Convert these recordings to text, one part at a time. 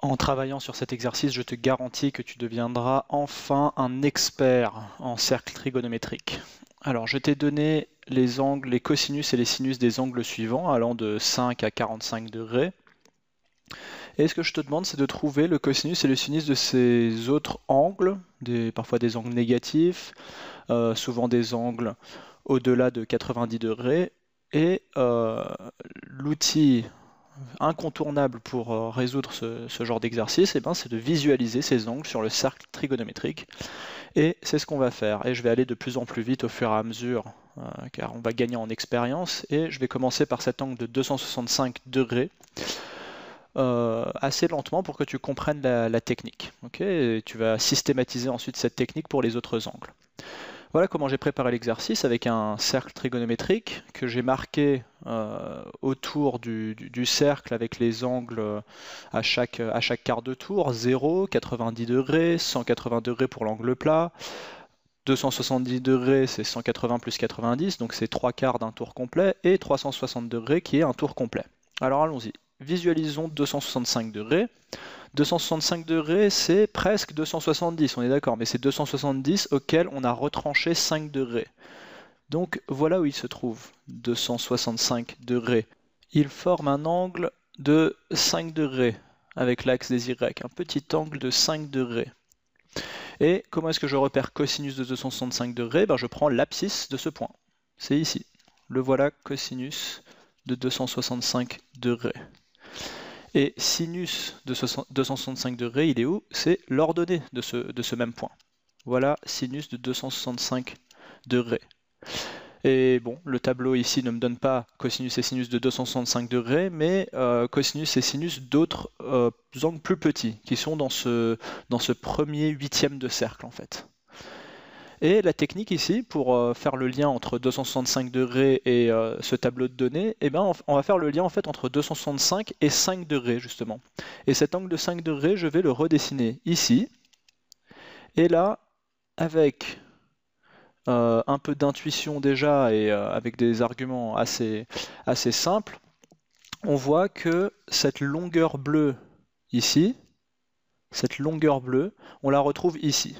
En travaillant sur cet exercice, je te garantis que tu deviendras enfin un expert en cercle trigonométrique. Alors, je t'ai donné les angles, les cosinus et les sinus des angles suivants, allant de 5 à 45 degrés. Et ce que je te demande, c'est de trouver le cosinus et le sinus de ces autres angles, parfois des angles négatifs, euh, souvent des angles au-delà de 90 degrés. Et euh, l'outil incontournable pour euh, résoudre ce, genre d'exercice, eh ben, c'est de visualiser ces angles sur le cercle trigonométrique. Et c'est ce qu'on va faire. Et je vais aller de plus en plus vite au fur et à mesure, euh, car on va gagner en expérience. Et je vais commencer par cet angle de 265 degrés, euh, assez lentement pour que tu comprennes la, technique. tu vas systématiser ensuite cette technique pour les autres angles. Voilà comment j'ai préparé l'exercice avec un cercle trigonométrique que j'ai marqué euh, autour du, cercle avec les angles à chaque, à chaque quart de tour, 0, 90 degrés, 180 degrés pour l'angle plat. 270 degrés, c'est 180 plus 90, donc c'est 3 quarts d'un tour complet, et 360 degrés qui est un tour complet. Alors allons-y, visualisons 265 degrés. 265 degrés, c'est presque 270, on est d'accord, mais c'est 270 auquel on a retranché 5 degrés. Donc voilà où il se trouve, 265 degrés. Il forme un angle de 5 degrés avec l'axe des Y, un petit angle de 5 degrés. Et comment est-ce que je repère cosinus de 265 degrés ben Je prends l'abscisse de ce point. C'est ici. Le voilà cosinus de 265 degrés. Et sinus de 265 degrés, il est où C'est l'ordonnée de ce, même point. Voilà sinus de 265 degrés. Et bon, le tableau ici ne me donne pas cosinus et sinus de 265 degrés, mais euh, cosinus et sinus d'autres euh, angles plus petits, qui sont dans ce, dans ce premier huitième de cercle en fait. Et la technique ici, pour euh, faire le lien entre 265 degrés et ce tableau de données, eh ben, on, on va faire le lien en fait entre 265 et 5 degrés justement. Et cet angle de 5 degrés, je vais le redessiner ici. Et là, avec euh, un peu d'intuition déjà et euh, avec des arguments assez, assez simples, on voit que cette longueur bleue ici, cette longueur bleue, on la retrouve ici.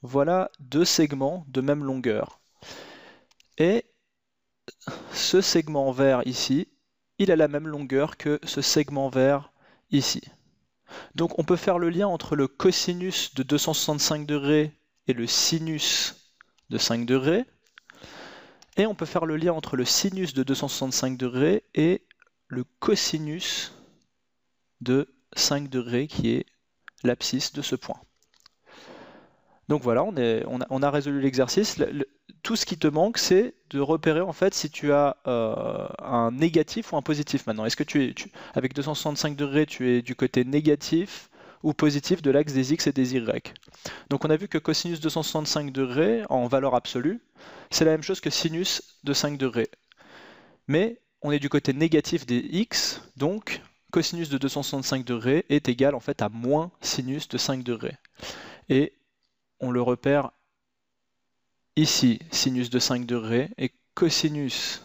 Voilà deux segments de même longueur. Et ce segment vert ici, il a la même longueur que ce segment vert ici. Donc on peut faire le lien entre le cosinus de 265 degrés et le sinus de 5 degrés. Et on peut faire le lien entre le sinus de 265 degrés et le cosinus de 5 degrés qui est l'abscisse de ce point. Donc voilà, on, a, résolu l'exercice. tout ce qui te manque, c'est de repérer en fait si tu as euh, un négatif ou un positif maintenant. Est-ce que tu es, avec 265 degrés, tu es du côté négatif ou positif de l'axe des x et des y. Donc on a vu que cosinus 265 de Ré en valeur absolue, c'est la même chose que sinus de 5 de Mais on est du côté négatif des x, donc cosinus de 265 de est égal en fait à moins sinus de 5 de Et on le repère ici, sinus de 5 de et cosinus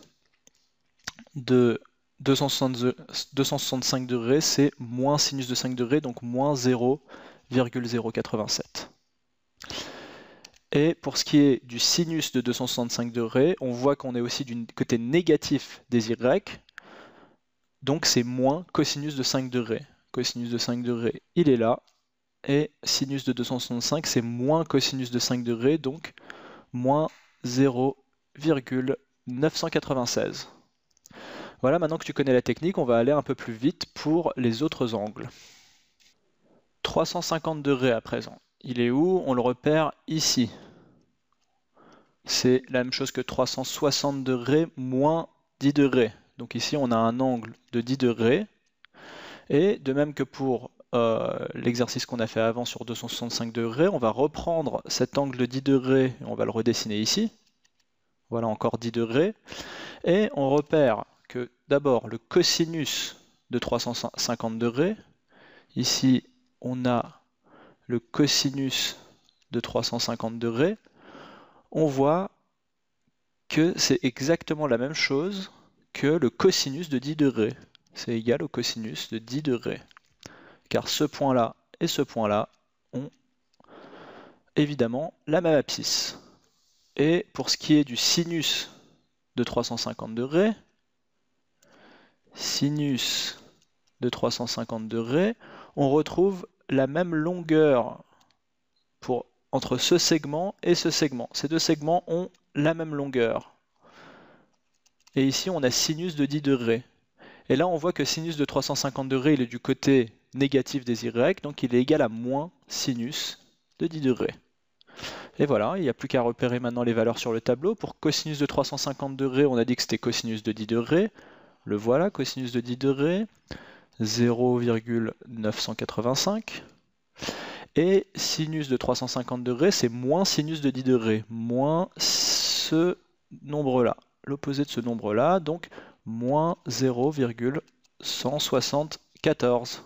de 265 degrés, c'est moins sinus de 5 degrés, donc moins 0,087. Et pour ce qui est du sinus de 265 degrés, on voit qu'on est aussi du côté négatif des y, donc c'est moins cosinus de 5 degrés. Cosinus de 5 degrés, il est là, et sinus de 265, c'est moins cosinus de 5 degrés, donc moins 0,996. Voilà, maintenant que tu connais la technique, on va aller un peu plus vite pour les autres angles. 350 degrés à présent. Il est où On le repère ici. C'est la même chose que 360 degrés moins 10 degrés. Donc ici, on a un angle de 10 degrés. Et de même que pour euh, l'exercice qu'on a fait avant sur 265 degrés, on va reprendre cet angle de 10 degrés on va le redessiner ici. Voilà encore 10 degrés. Et on repère que d'abord le cosinus de 350 degrés, ici on a le cosinus de 350 degrés, on voit que c'est exactement la même chose que le cosinus de 10 degrés. C'est égal au cosinus de 10 degrés. Car ce point-là et ce point-là ont évidemment la même abscisse. Et pour ce qui est du sinus de 350 degrés, sinus de 350 degrés, on retrouve la même longueur pour, entre ce segment et ce segment. Ces deux segments ont la même longueur. Et ici, on a sinus de 10 degrés. Et là, on voit que sinus de 350 degrés, il est du côté négatif des y, donc il est égal à moins sinus de 10 degrés. Et voilà, il n'y a plus qu'à repérer maintenant les valeurs sur le tableau. Pour cosinus de 350 degrés, on a dit que c'était cosinus de 10 degrés. Le voilà, cosinus de 10 degrés, 0,985. Et sinus de 350 degrés, c'est moins sinus de 10 degrés, moins ce nombre-là, l'opposé de ce nombre-là, donc moins 0,174.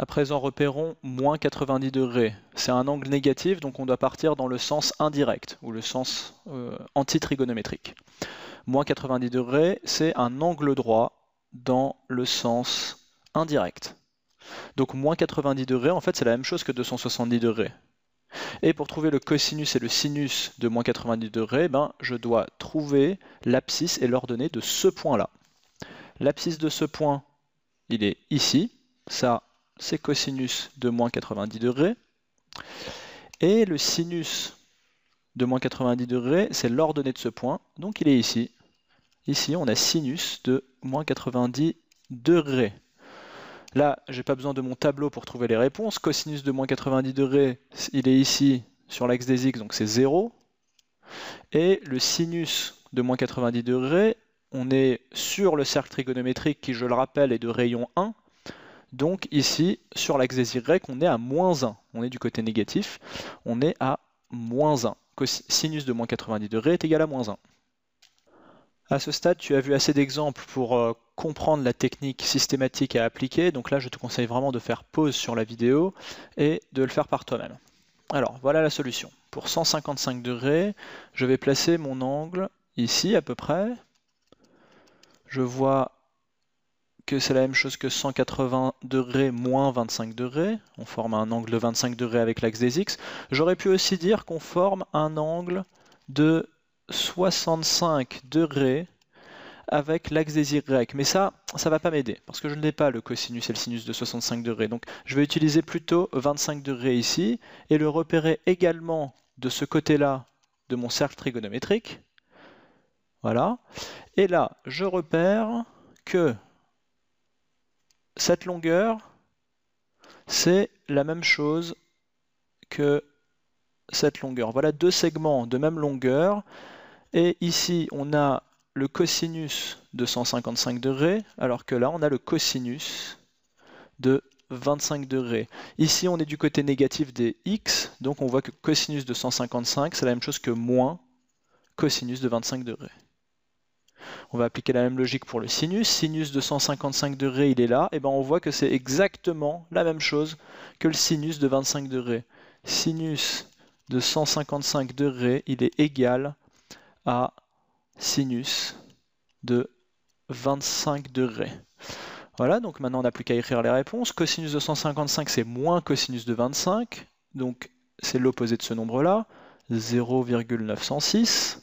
À présent, repérons moins 90 degrés. C'est un angle négatif, donc on doit partir dans le sens indirect, ou le sens euh, anti-trigonométrique. Moins 90 degrés, c'est un angle droit dans le sens indirect. Donc moins 90 degrés, en fait, c'est la même chose que 270 degrés. Et pour trouver le cosinus et le sinus de moins 90 degrés, ben, je dois trouver l'abscisse et l'ordonnée de ce point-là. L'abscisse de ce point, il est ici. Ça, c'est cosinus de moins 90 degrés. Et le sinus de moins 90 degrés, c'est l'ordonnée de ce point, donc il est ici. Ici, on a sinus de moins 90 degrés. Là, j'ai pas besoin de mon tableau pour trouver les réponses. Cosinus de moins 90 degrés, il est ici sur l'axe des x, donc c'est 0. Et le sinus de moins 90 degrés, on est sur le cercle trigonométrique qui, je le rappelle, est de rayon 1. Donc ici, sur l'axe des Y, on est à moins 1. On est du côté négatif. On est à moins 1. Sinus de moins 90 degrés est égal à moins 1. À ce stade, tu as vu assez d'exemples pour euh, comprendre la technique systématique à appliquer. Donc là, je te conseille vraiment de faire pause sur la vidéo et de le faire par toi-même. Alors, voilà la solution. Pour 155 degrés, je vais placer mon angle ici à peu près. Je vois que c'est la même chose que 180 degrés moins 25 degrés. On forme un angle de 25 degrés avec l'axe des x. J'aurais pu aussi dire qu'on forme un angle de 65 degrés avec l'axe des y. Mais ça, ça va pas m'aider, parce que je n'ai pas le cosinus et le sinus de 65 degrés. Donc je vais utiliser plutôt 25 degrés ici, et le repérer également de ce côté-là de mon cercle trigonométrique. Voilà. Et là, je repère que cette longueur, c'est la même chose que cette longueur. Voilà deux segments de même longueur. Et ici, on a le cosinus de 155 degrés, alors que là, on a le cosinus de 25 degrés. Ici, on est du côté négatif des x, donc on voit que cosinus de 155, c'est la même chose que moins cosinus de 25 degrés. On va appliquer la même logique pour le sinus. Sinus de 155 degrés, il est là. Et eh ben on voit que c'est exactement la même chose que le sinus de 25 degrés. Sinus de 155 degrés, il est égal à sinus de 25 degrés. Voilà, donc maintenant on n'a plus qu'à écrire les réponses. Cosinus de 155, c'est moins cosinus de 25. Donc c'est l'opposé de ce nombre-là, 0,906.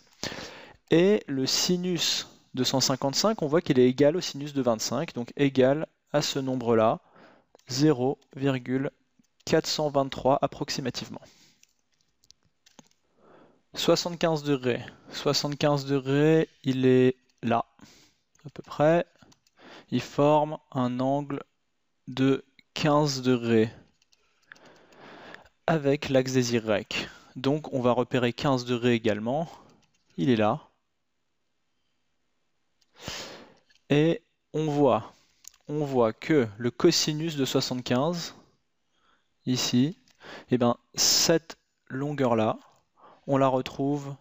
Et le sinus de 155, on voit qu'il est égal au sinus de 25, donc égal à ce nombre-là, 0,423 approximativement. 75 degrés. 75 degrés, il est là, à peu près. Il forme un angle de 15 degrés avec l'axe des Y. Donc on va repérer 15 degrés également. Il est là. Et on voit, on voit que le cosinus de 75, ici, et eh ben, cette longueur-là, on la retrouve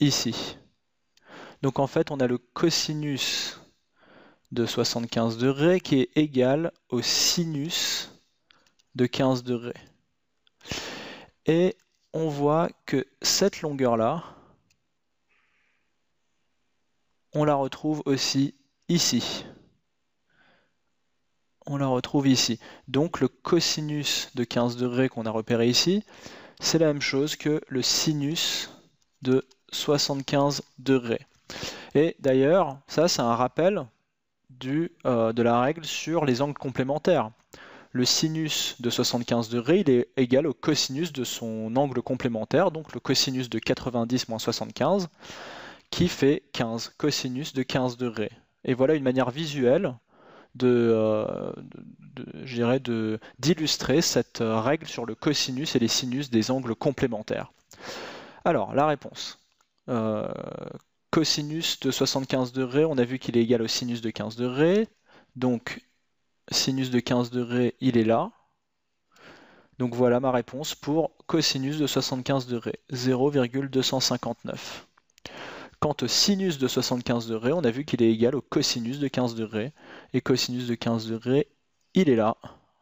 ici. Donc en fait, on a le cosinus de 75 degrés qui est égal au sinus de 15 degrés. Et on voit que cette longueur-là, on la retrouve aussi ici. On la retrouve ici. Donc le cosinus de 15 degrés qu'on a repéré ici, c'est la même chose que le sinus de 75 degrés. Et d'ailleurs, ça c'est un rappel du, euh, de la règle sur les angles complémentaires. Le sinus de 75 degrés, il est égal au cosinus de son angle complémentaire, donc le cosinus de 90 moins 75 qui fait 15, cosinus de 15 degrés. Et voilà une manière visuelle de, euh, d'illustrer cette euh, règle sur le cosinus et les sinus des angles complémentaires. Alors, la réponse. Euh, cosinus de 75 degrés, on a vu qu'il est égal au sinus de 15 degrés. Donc, sinus de 15 degrés, il est là. Donc voilà ma réponse pour cosinus de 75 degrés, 0,259. Quant au sinus de 75 degrés, on a vu qu'il est égal au cosinus de 15 degrés. Et cosinus de 15 degrés, il est là.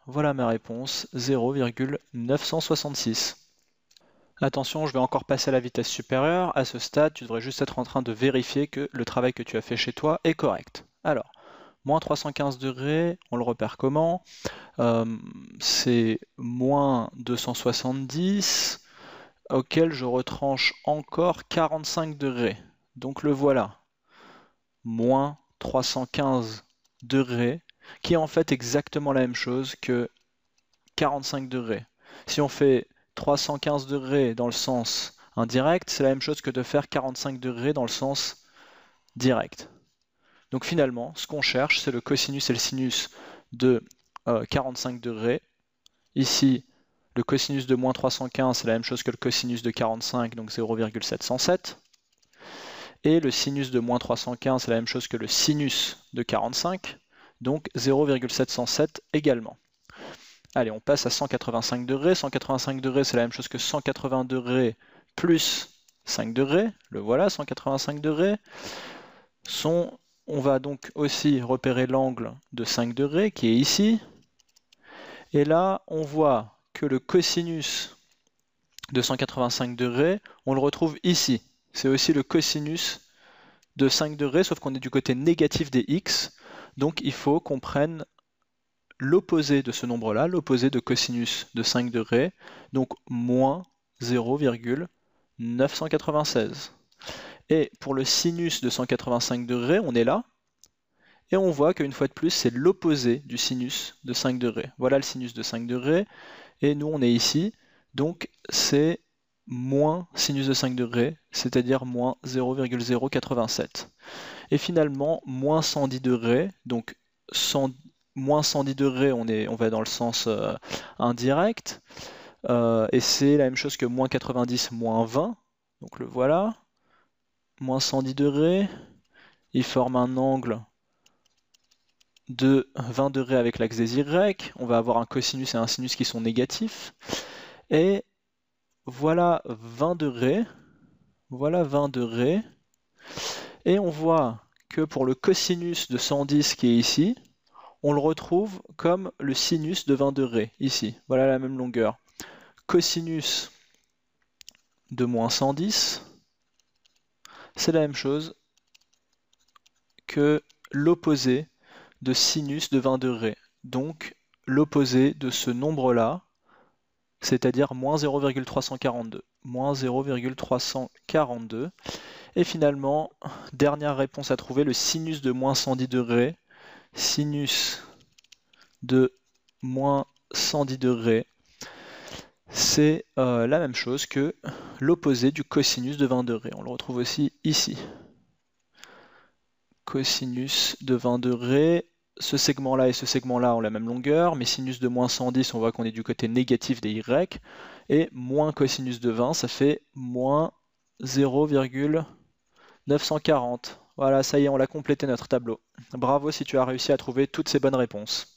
Voilà ma réponse, 0,966. Attention, je vais encore passer à la vitesse supérieure. À ce stade, tu devrais juste être en train de vérifier que le travail que tu as fait chez toi est correct. Alors, moins 315 degrés, on le repère comment euh, C'est moins 270, auquel je retranche encore 45 degrés. Donc le voilà. Moins 315 degrés, qui est en fait exactement la même chose que 45 degrés. Si on fait 315 degrés dans le sens indirect, c'est la même chose que de faire 45 degrés dans le sens direct. Donc finalement, ce qu'on cherche, c'est le cosinus et le sinus de 45 euh, degrés. Ici, le cosinus de moins 315, c'est la même chose que le cosinus de 45, donc 0,707. Et le sinus de moins 315, c'est la même chose que le sinus de 45, donc 0,707 également. Allez, on passe à 185 degrés. 185 degrés, c'est la même chose que 180 degrés plus 5 degrés. Le voilà, 185 degrés. on va donc aussi repérer l'angle de 5 degrés qui est ici. Et là, on voit que le cosinus de 185 degrés, on le retrouve ici c'est aussi le cosinus de 5 degrés, sauf qu'on est du côté négatif des x. Donc il faut qu'on prenne l'opposé de ce nombre-là, l'opposé de cosinus de 5 degrés, donc moins 0,996. Et pour le sinus de 185 degrés, on est là, et on voit qu'une fois de plus, c'est l'opposé du sinus de 5 degrés. Voilà le sinus de 5 degrés, et nous on est ici, donc c'est moins sinus de 5 degrés, c'est-à-dire moins 0,087. Et finalement, moins 110 degrés, donc moins 110 degrés, on, est, on va dans le sens euh, indirect, euh, et c'est la même chose que moins 90, moins 20, donc le voilà, moins 110 degrés, il forme un angle de 20 degrés avec l'axe des y, on va avoir un cosinus et un sinus qui sont négatifs, et voilà 20 de Ré. Voilà 20 degrés, Et on voit que pour le cosinus de 110 qui est ici, on le retrouve comme le sinus de 20 de Ré, ici. Voilà la même longueur. Cosinus de moins 110, c'est la même chose que l'opposé de sinus de 20 de Ré. Donc l'opposé de ce nombre-là, c'est-à-dire moins 0,342. Moins 0,342. Et finalement, dernière réponse à trouver, le sinus de moins 110 degrés. Sinus de moins 110 degrés, c'est euh, la même chose que l'opposé du cosinus de 20 degrés. On le retrouve aussi ici. Cosinus de 20 degrés, ce segment-là et ce segment-là ont la même longueur, mais sinus de moins 110, on voit qu'on est du côté négatif des y, et moins cosinus de 20, ça fait moins 0,940. Voilà, ça y est, on l'a complété notre tableau. Bravo si tu as réussi à trouver toutes ces bonnes réponses.